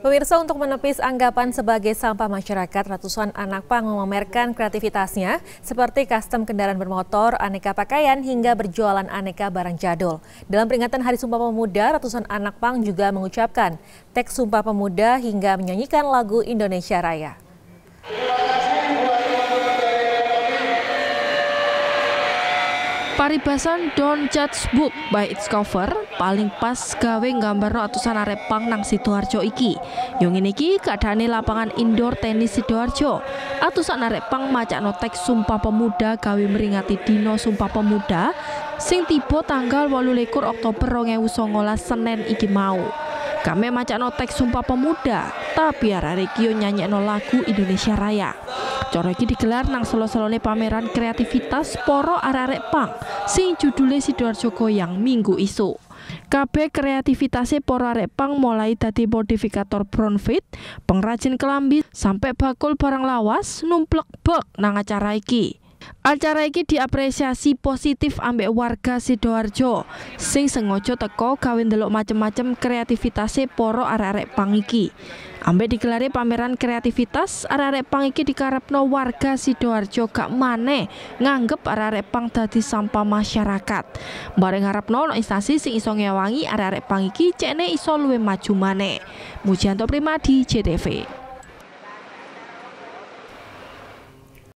Pemirsa untuk menepis anggapan sebagai sampah masyarakat, ratusan anak pang memamerkan kreativitasnya seperti custom kendaraan bermotor, aneka pakaian, hingga berjualan aneka barang jadul. Dalam peringatan Hari Sumpah Pemuda, ratusan anak pang juga mengucapkan teks Sumpah Pemuda hingga menyanyikan lagu Indonesia Raya. Paribasan Don't Judge Book by its cover paling pas gawe gambar atusan arep pang nang Sidoarjo iki. Yung ini ki keadaane lapangan indoor tenis Sidoarjo. Atusan arep pang macakno notek Sumpah Pemuda gawe meringati Dino Sumpah Pemuda sing tiba tanggal lekur Oktober 2019 Senin iki mau. Kami macakno notek Sumpah Pemuda, tapi arah regio nyanyi no lagu Indonesia Raya. Cara iki digelar nang solo selone pameran kreativitas poro arek-arek pang sing judule Sidoarjo Goyang minggu Isu. Kabeh kreativitasnya poro arek pang mulai dadi modifikator brownfit, pengrajin kelambi, sampai bakul barang lawas numplek bek nang acara iki. Acara iki diapresiasi positif ambek warga Sidoarjo sing sengaja teko kawin delok macem-macem kreativitase poro arek-arek pang iki. Ambek digelari pameran kreativitas, arek-arek pang iki dikarepno warga Sidoarjo gak maneh nganggep arek-arek pang dadi sampah masyarakat. Bareng harapno ono instansi sing iso ngewangi arek-arek pang iki cekne iso luwe maju maneh. Mujianto Primadi, JTV.